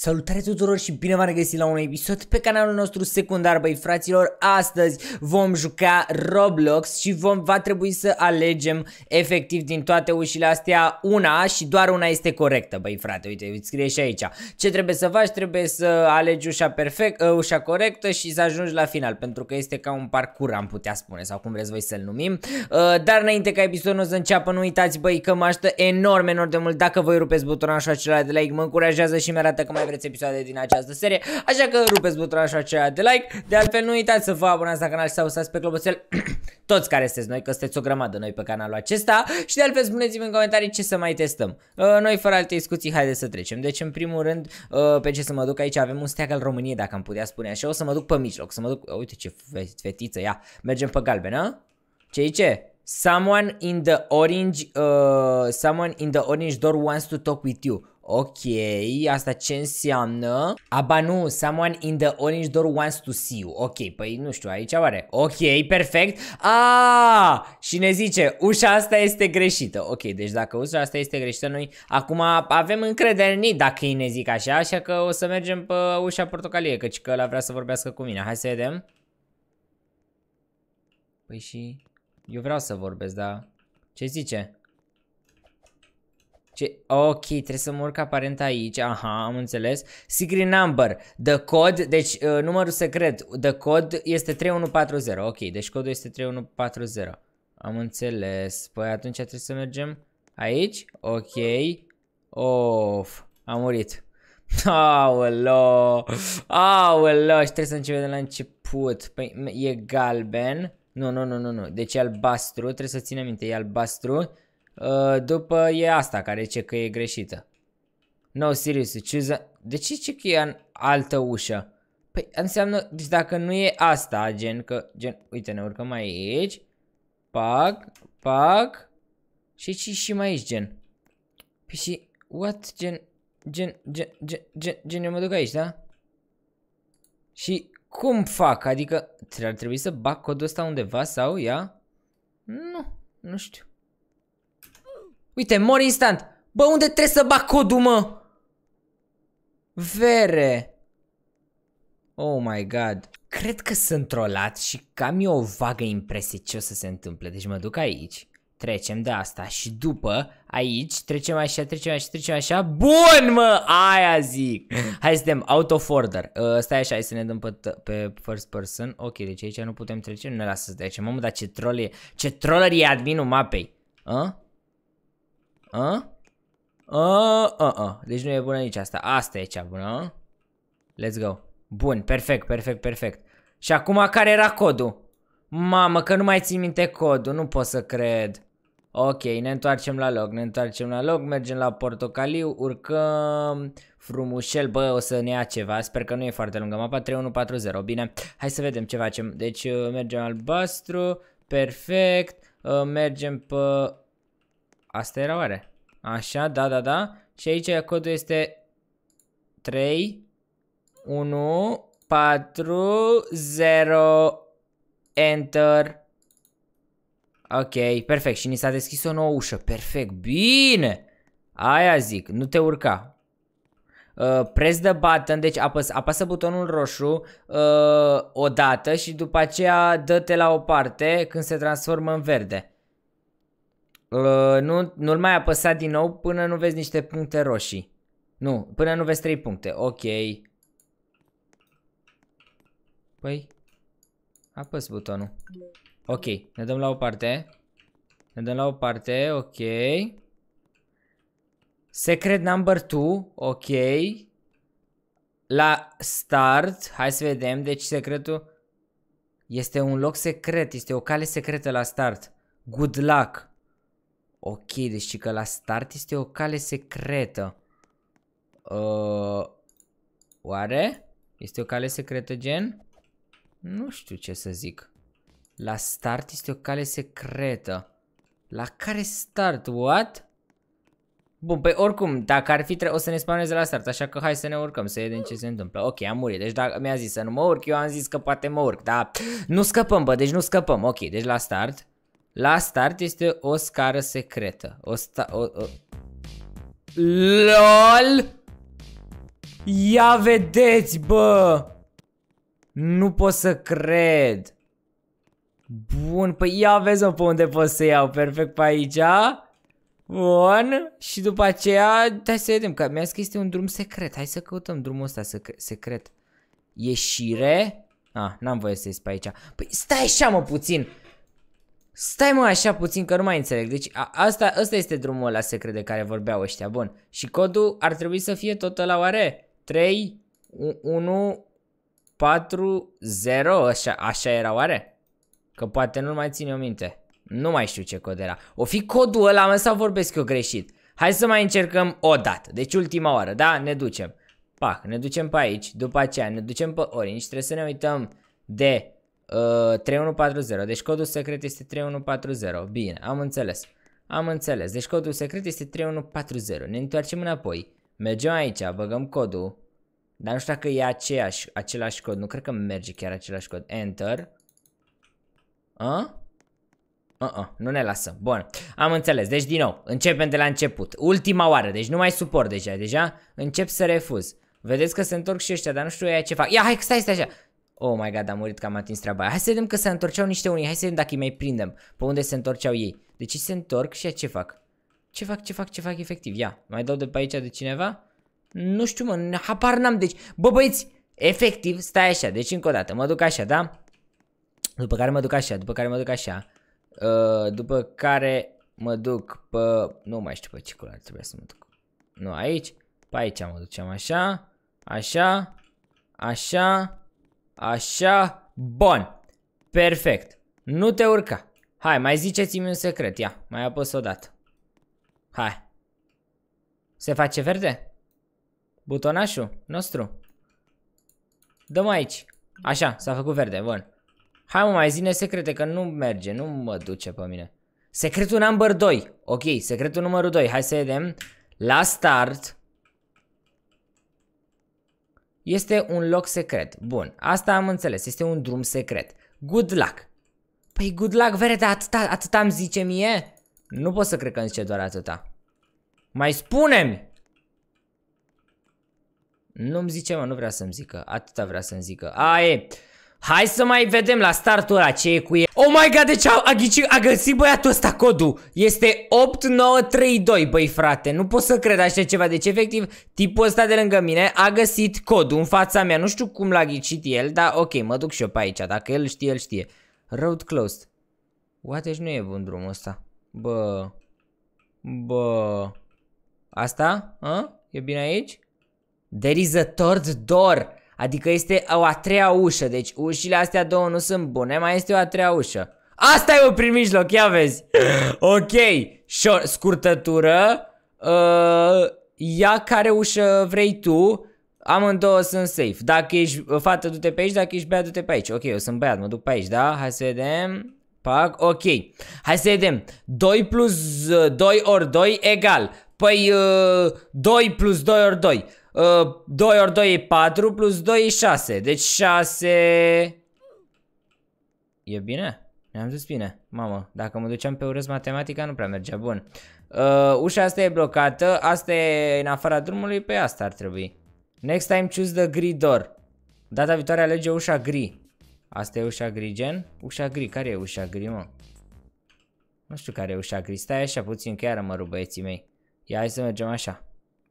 Salutare tuturor și bine v-am regăsit la un episod pe canalul nostru secundar, băi fraților. Astăzi vom juca Roblox și vom, va trebui să alegem efectiv din toate ușile astea una și doar una este corectă, băi frate. Uite, îți scrie și aici. Ce trebuie să faci? Trebuie să alegi ușa, perfect, uh, ușa corectă și să ajungi la final, pentru că este ca un parcur, am putea spune, sau cum vreți voi să-l numim. Uh, dar înainte ca episodul să înceapă, nu uitați, băi, că mă aștept enorm, enorm de mult dacă voi rupeți butonul așa acela de like, mă încurajează și mi arată că mai vreți episoade din această serie, așa că rupeți butonul acela de like, de altfel nu uitați să vă abonați la canal și să vă pe clopoțel toți care sunteți noi, că sunteți o grămadă noi pe canalul acesta și de altfel spuneți-mi în comentarii ce să mai testăm. Uh, noi fără alte discuții, haideți să trecem. Deci în primul rând, uh, pe ce să mă duc aici, avem un steag al României, dacă am putea spune așa, o să mă duc pe mijloc, să mă duc, uite ce fetiță, ia, mergem pe galbenă. Ce ce? Someone in the orange, uh, someone in the orange door wants to talk with you. Ok, asta ce înseamnă? Aba nu, someone in the orange door wants to see you. Ok, păi nu știu, aici oare? Ok, perfect. Ah! Și ne zice, ușa asta este greșită. Ok, deci dacă ușa asta este greșită, noi acum avem încredere în ei dacă ei ne zic așa, așa că o să mergem pe ușa portocalie, căci că la vrea să vorbească cu mine. Hai să vedem. Păi și... Eu vreau să vorbesc, dar... Ce zice? Ce... Ok, trebuie să mă urc aparent aici, aha, am înțeles. Secret number, the code, deci uh, numărul secret, the code este 3140, ok, deci codul este 3140. Am înțeles, păi atunci trebuie să mergem aici, ok, of, am murit. Aolo, aolo, și trebuie să începem de la început, păi e galben, nu, nu, nu, nu, nu, deci e albastru, trebuie să ținem minte, e albastru. Uh, după e asta care ce că e greșită. No, serious, choose a... De ce zice că e în altă ușă? Păi înseamnă, deci dacă nu e asta, gen că, gen, uite, ne urcăm aici, pac, pac, și ce și mai aici, gen. Păi și, what, gen, gen, gen, gen, gen, gen, eu mă duc aici, da? Și cum fac? Adică, ar trebui să bag codul ăsta undeva sau ia? Nu, nu știu. Uite, mor instant. Bă, unde trebuie să bag codul, mă? Vere. Oh my god. Cred că sunt trolat și cam eu o vagă impresie ce o să se întâmple. Deci mă duc aici, trecem de asta și după aici trecem așa, trecem așa, trecem așa. Bun, mă, aia zic. Hai să dăm out of order. Uh, stai așa, hai să ne dăm pe, pe first person. Ok, deci aici nu putem trece, nu ne lasă să trecem. Mamă, dar ce troll e, ce troller e adminul mapei. Uh? A? A, a, a. Deci nu e bună nici asta. Asta e cea bună. Let's go. Bun, perfect, perfect, perfect. Și acum care era codul? Mamă, că nu mai țin minte codul, nu pot să cred. Ok, ne întoarcem la loc, ne întoarcem la loc, mergem la portocaliu, urcăm frumușel, bă, o să ne ia ceva, sper că nu e foarte lungă mapa, 3140, bine, hai să vedem ce facem, deci uh, mergem albastru, perfect, uh, mergem pe Asta era oare? Așa, da, da, da. Și aici codul este 3, 1, 4, 0, enter. Ok, perfect. Și ni s-a deschis o nouă ușă. Perfect, bine! Aia zic, nu te urca. Uh, press the button, deci apas, apasă butonul roșu uh, odată și după aceea dă-te la o parte când se transformă în verde. Uh, nu, nu-l mai apăsa din nou până nu vezi niște puncte roșii. Nu, până nu vezi 3 puncte. Ok. Păi, apăs butonul. Ok, ne dăm la o parte. Ne dăm la o parte, ok. Secret number 2, ok. La start, hai să vedem, deci secretul este un loc secret, este o cale secretă la start. Good luck. Ok, deci că la start este o cale secretă. Uh, oare? Este o cale secretă gen? Nu știu ce să zic. La start este o cale secretă. La care start? What? Bun, păi oricum, dacă ar fi tre- o să ne spuneze la start, așa că hai să ne urcăm, să vedem ce se întâmplă. Ok, am murit, deci dacă mi-a zis să nu mă urc, eu am zis că poate mă urc, dar nu scăpăm, bă, deci nu scăpăm. Ok, deci la start. La start este o scară secretă. O sta... O, o... LOL! Ia vedeți, bă! Nu pot să cred. Bun, păi ia vezi mă pe unde pot să iau. Perfect pe aici. Bun. Și după aceea, hai să vedem, că mi-a zis că este un drum secret. Hai să căutăm drumul ăsta secret. Ieșire? Ah, n-am voie să ies pe aici. Păi stai așa mă puțin. Stai mă așa puțin că nu mai înțeleg. Deci a, asta, asta este drumul ăla secret de care vorbeau ăștia. Bun. Și codul ar trebui să fie tot la oare? 3, 1, 4, 0, așa, așa era oare? Că poate nu mai ține o minte. Nu mai știu ce cod era. O fi codul ăla, mă, sau vorbesc eu greșit? Hai să mai încercăm o dată. Deci ultima oară, da? Ne ducem. Pac, ne ducem pe aici, după aceea ne ducem pe Orange, trebuie să ne uităm de 3140. Uh, deci codul secret este 3140. Bine, am înțeles. Am înțeles. Deci codul secret este 3140. Ne întoarcem înapoi. Mergem aici, băgăm codul. Dar nu știu dacă e aceeași, același cod. Nu cred că merge chiar același cod. Enter. A? Uh -uh, nu ne lasă. Bun. Am înțeles. Deci din nou, începem de la început. Ultima oară. Deci nu mai suport deja. Deja încep să refuz. Vedeți că se întorc și ăștia, dar nu știu ea ce fac. Ia, hai, stai, stai așa. Oh my god, am murit că am atins treaba aia. Hai să vedem că se întorceau niște unii. Hai să vedem dacă îi mai prindem. Pe unde se întorceau ei. Deci se întorc și ce fac? Ce fac, ce fac, ce fac efectiv? Ia, mai dau de pe aici de cineva? Nu știu mă, habar n-am. Deci, bă băieți, efectiv, stai așa. Deci încă o dată, mă duc așa, da? După care mă duc așa, după care mă duc așa. Uh, după care mă duc pe... Nu mai știu pe ce culoare trebuie să mă duc. Nu, aici. Pe aici mă duceam așa. Așa. Așa. Așa, bun. Perfect. Nu te urca. Hai, mai ziceți-mi un secret, ia, mai apăs o dată. Hai. Se face verde? Butonașul nostru? Dăm aici. Așa, s-a făcut verde, bun. Hai mă, mai zine secrete, că nu merge, nu mă duce pe mine. Secretul number 2. Ok, secretul numărul 2. Hai să vedem. La start, este un loc secret. Bun, asta am înțeles. Este un drum secret. Good luck. Păi good luck, vere, dar atâta, atâta îmi zice mie? Nu pot să cred că îmi zice doar atâta. Mai spune-mi! Nu-mi zice, mă, nu vrea să-mi zică. Atâta vrea să-mi zică. A, e... Hai să mai vedem la startul ăla ce e cu el. Oh my god, deci a, a, ghicit, a găsit băiatul ăsta codul. Este 8932, băi frate. Nu pot să cred așa ceva. Deci efectiv, tipul ăsta de lângă mine a găsit codul în fața mea. Nu știu cum l-a ghicit el, dar ok, mă duc și eu pe aici. Dacă el știe, el știe. Road closed. What, deci nu e bun drumul ăsta. Bă. Bă. Asta? A? E bine aici? There is a third door. Adică este o a treia ușă, deci ușile astea două nu sunt bune, mai este o a treia ușă. Asta e o prin mijloc, ia vezi. ok, Short, scurtătură, uh, ia care ușă vrei tu, amândouă sunt safe. Dacă ești uh, fată, du-te pe aici, dacă ești băiat, du-te pe aici. Ok, eu sunt băiat, mă duc pe aici, da? Hai să vedem. Pac, ok. Hai să vedem. 2 plus 2 uh, ori 2 egal. Păi uh, 2 plus 2 ori 2. 2 ori 2 e 4 plus 2 e 6. Deci 6... E bine? Ne-am zis bine. Mamă, dacă mă duceam pe urât matematica nu prea mergea. Bun. Uh, ușa asta e blocată. Asta e în afara drumului. Pe păi asta ar trebui. Next time choose the gri door. Data viitoare alege ușa gri. Asta e ușa gri gen? Ușa gri. Care e ușa gri, mă? Nu știu care e ușa gri. Stai așa puțin că iară mă rog băieții mei. Ia hai să mergem așa.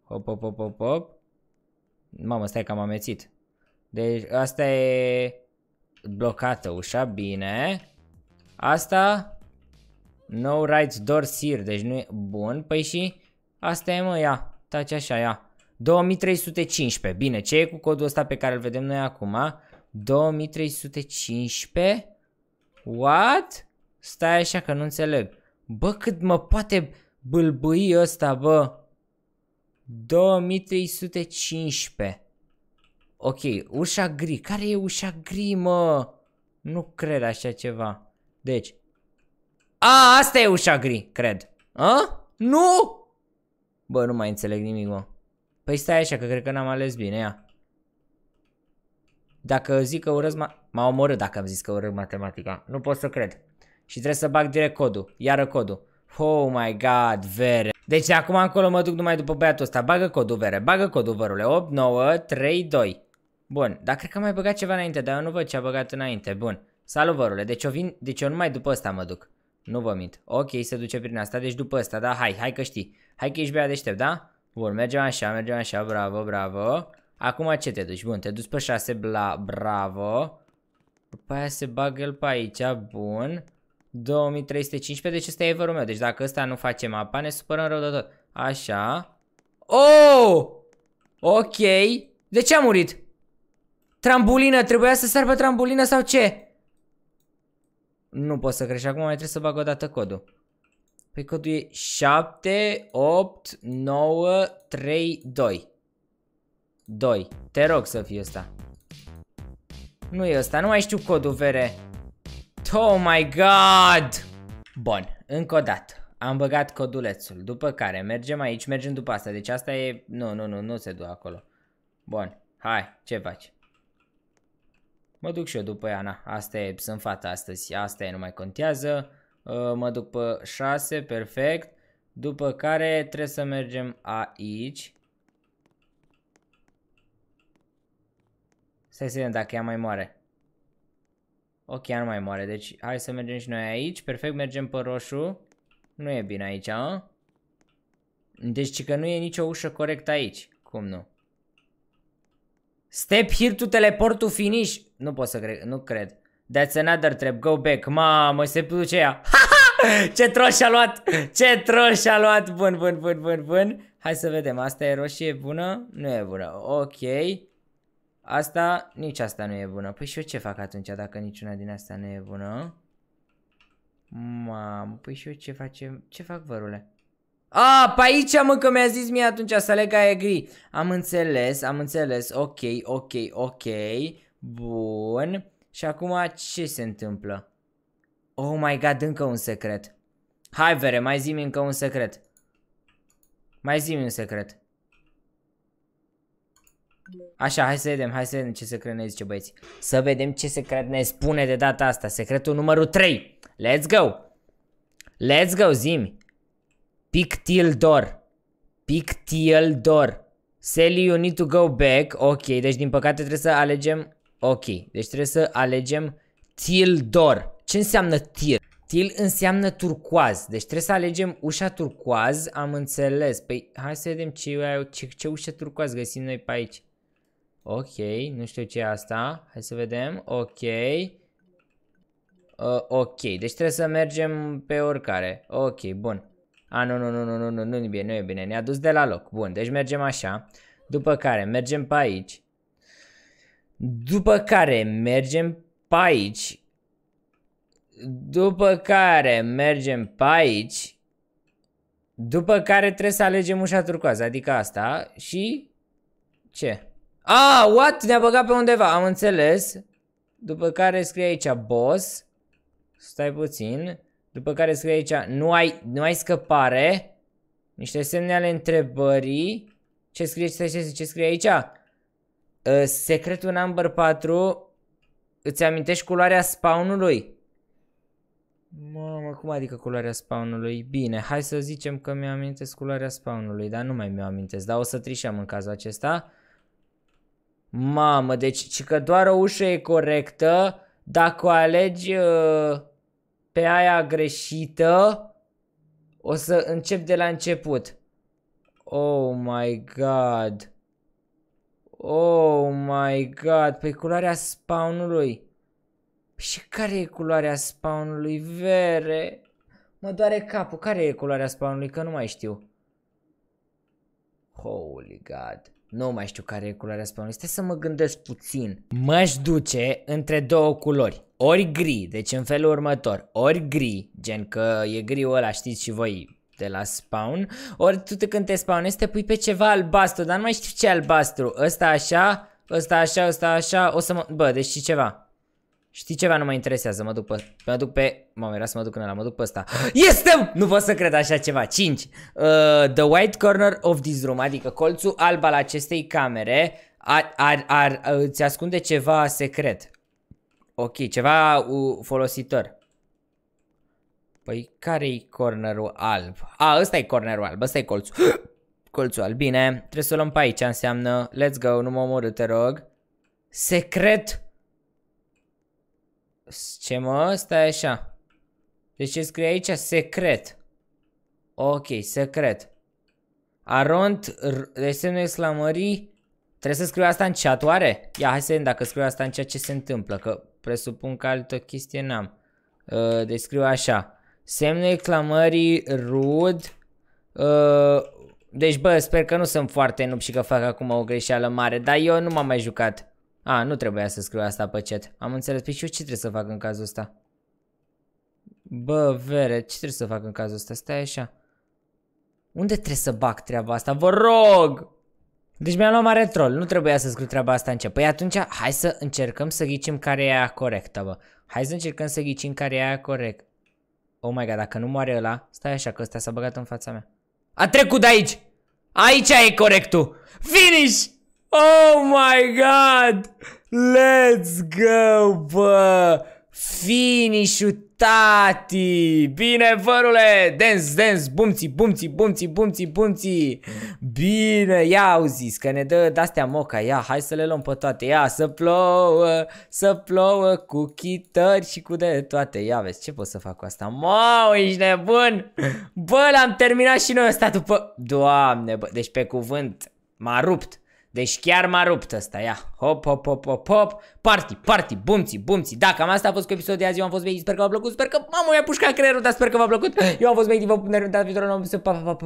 Hop, hop, hop, hop, hop. Mamă, stai că am amețit. Deci asta e blocată ușa, bine. Asta... No rights door sir, deci nu e bun. Păi și asta e mă, ia, taci așa, ia. 2315, bine, ce e cu codul ăsta pe care îl vedem noi acum? 2315? What? Stai așa că nu înțeleg. Bă, cât mă poate bâlbâi ăsta, bă. 2315. Ok, ușa gri. Care e ușa gri, mă? Nu cred așa ceva. Deci. A, asta e ușa gri, cred. A? Nu! Bă, nu mai înțeleg nimic, mă. Păi stai așa, că cred că n-am ales bine, ia. Dacă zic că urăz M-a omorât dacă am zis că urăz matematica. Nu pot să cred. Și trebuie să bag direct codul. Iară codul. Oh my god, vere. Deci de acum încolo mă duc numai după băiatul ăsta. Bagă codul, vere, bagă codul, vărule. 8, 9, 3, 2. Bun, dar cred că am mai băgat ceva înainte, dar eu nu văd ce a băgat înainte. Bun. Salut, vărule. Deci eu, vin, deci eu numai după ăsta mă duc. Nu vă mint. Ok, se duce prin asta, deci după ăsta, da? Hai, hai că știi. Hai că ești băiat deștept, da? Bun, mergem așa, mergem așa, bravo, bravo. Acum ce te duci? Bun, te duci pe 6, bla, bravo. După aia se bagă el pe aici, bun. 2315, deci ăsta e everul meu. Deci dacă ăsta nu face mapa, ne supărăm rău de tot. Așa. Oh! Ok. De ce a murit? Trambulină, trebuia să sar pe trambulină sau ce? Nu pot să crești, acum mai trebuie să bag o dată codul. Păi codul e 7, 8, 9, 3, 2. 2. Te rog să fie ăsta. Nu e ăsta, nu mai știu codul, vere. Oh my god! Bun, încă o dată. Am băgat codulețul, după care mergem aici, mergem după asta. Deci asta e... Nu, nu, nu, nu se duce acolo. Bun, hai, ce faci? Mă duc și eu după ea, na. Asta e, sunt fata astăzi, asta e, nu mai contează. Uh, mă duc pe 6, perfect. După care trebuie să mergem aici. Stai să vedem dacă ea mai moare. Ok, nu mai moare, deci hai să mergem și noi aici. Perfect, mergem pe roșu. Nu e bine aici, a? Deci că nu e nicio ușă corectă aici. Cum nu? Step here to teleport to finish. Nu pot să cred, nu cred. That's another trap, go back. Mamă, se duce ea. Ce troș a luat! Ce troș a luat! Bun, bun, bun, bun, bun. Hai să vedem. Asta e roșie bună? Nu e bună. Ok. Asta, nici asta nu e bună. Păi și eu ce fac atunci dacă niciuna din asta nu e bună? Mamă, păi și eu ce facem? Ce fac, vărule? A, pe aici mă că mi-a zis mie atunci să leg aia gri. Am înțeles, am înțeles. Ok, ok, ok. Bun. Și acum ce se întâmplă? Oh my god, încă un secret. Hai, vere, mai zi încă un secret. Mai zi un secret. Așa, hai să vedem, hai să vedem ce secret ne zice băieți. Să vedem ce secret ne spune de data asta. Secretul numărul 3. Let's go! Let's go, zimi! Pictildor. Pictildor. Sally, you need to go back. Ok, deci din păcate trebuie să alegem... Ok, deci trebuie să alegem Tildor. Ce înseamnă Til? Til înseamnă turcoaz. Deci trebuie să alegem ușa turcoaz, am înțeles. Păi hai să vedem ce, ce, ce ușa turcoaz găsim noi pe aici. Ok, nu știu ce e asta. Hai să vedem. Ok. Uh, ok, deci trebuie să mergem pe oricare. Ok, bun. A, nu, nu, nu, nu, nu, nu, nu e bine, nu e bine. Ne-a dus de la loc. Bun, deci mergem așa. După care mergem pe aici. După care mergem pe aici. După care mergem pe aici. După care trebuie să alegem ușa turcoază, adică asta și... Ce? Ah, what? Ne-a băgat pe undeva, am înțeles. După care scrie aici boss. Stai puțin. După care scrie aici nu ai, nu ai scăpare. Niște semne ale întrebării. Ce scrie, ce, ce, ce scrie aici? Uh, secretul number 4. Îți amintești culoarea spawnului? Mamă, cum adică culoarea spawnului? Bine, hai să zicem că mi-am amintesc culoarea spawnului, dar nu mai mi am amintesc, dar o să trișeam în cazul acesta. Mamă, deci ci că doar o ușă e corectă, dacă o alegi uh, pe aia greșită, o să încep de la început. Oh my god. Oh my god, păi culoarea spawnului. Și care e culoarea spawnului? Vere. Mă doare capul. Care e culoarea spawnului? Că nu mai știu. Holy god. Nu mai știu care e culoarea spawn Stai să mă gândesc puțin. M-aș duce între două culori. Ori gri, deci în felul următor. Ori gri, gen că e griul ăla, știți și voi, de la spawn, ori tu când te spawn te pui pe ceva albastru, dar nu mai știu ce albastru, ăsta așa, ăsta așa, ăsta așa, o să mă, bă, deci și ceva. Știi ceva, nu mă interesează, mă duc pe... Mă duc pe... Mă, era să mă duc în ăla, mă duc pe ăsta. Este! Nu pot să cred așa ceva. 5. Uh, the white corner of this room, adică colțul alb al acestei camere ar, ar, ar, uh, îți ascunde ceva secret. Ok, ceva uh, folositor. Păi care-i cornerul alb? A, ăsta e cornerul alb, ăsta e colțul. colțul alb, bine. Trebuie să o luăm pe aici, înseamnă... Let's go, nu mă omor, te rog. Secret ce mă? Stai așa. Deci ce scrie aici? Secret. Ok, secret. Aront, deci semnul exclamării. Trebuie să scriu asta în chat, oare? Ia, hai să vedem dacă scriu asta în chat ce se întâmplă, că presupun că altă chestie n-am. Uh, deci scriu așa. Semnul exclamării rud. Uh, deci, bă, sper că nu sunt foarte nup și că fac acum o greșeală mare, dar eu nu m-am mai jucat. A, nu trebuia să scriu asta pe chat. Am înțeles. Păi și eu ce trebuie să fac în cazul ăsta? Bă, vere, ce trebuie să fac în cazul ăsta? Stai așa. Unde trebuie să bag treaba asta? Vă rog! Deci mi-am luat mare troll, nu trebuia să scriu treaba asta în ce. Păi atunci hai să încercăm să ghicim care e aia corectă, bă. Hai să încercăm să ghicim care e aia corect. Oh my god, dacă nu moare ăla, stai așa că ăsta s-a băgat în fața mea. A trecut de aici! Aici e corectul! Finish! Oh my god! Let's go, bă! Finish-ul tati! Bine, vărule! Dance, dance, bumții, bumții, bumții, bumții, bumții! Bine, ia auzis că ne dă de-astea moca, ia, hai să le luăm pe toate, ia, să plouă, să plouă cu chitări și cu de toate, ia, vezi, ce pot să fac cu asta? Mau, ești nebun! Bă, l-am terminat și noi ăsta după... Doamne, bă, deci pe cuvânt, m-a rupt! Deci chiar m-a rupt ăsta, ia. Hop, hop, hop, hop, hop. Party, party, bumții, bumții. Da, cam asta a fost cu episodul de azi. Eu am fost Megdi, sper că v-a plăcut. Sper că, mamă, mi-a pușcat creierul, dar sper că v-a plăcut. Eu am fost Megdi, vă pun nervi, dar viitorul, pa, pa, pa.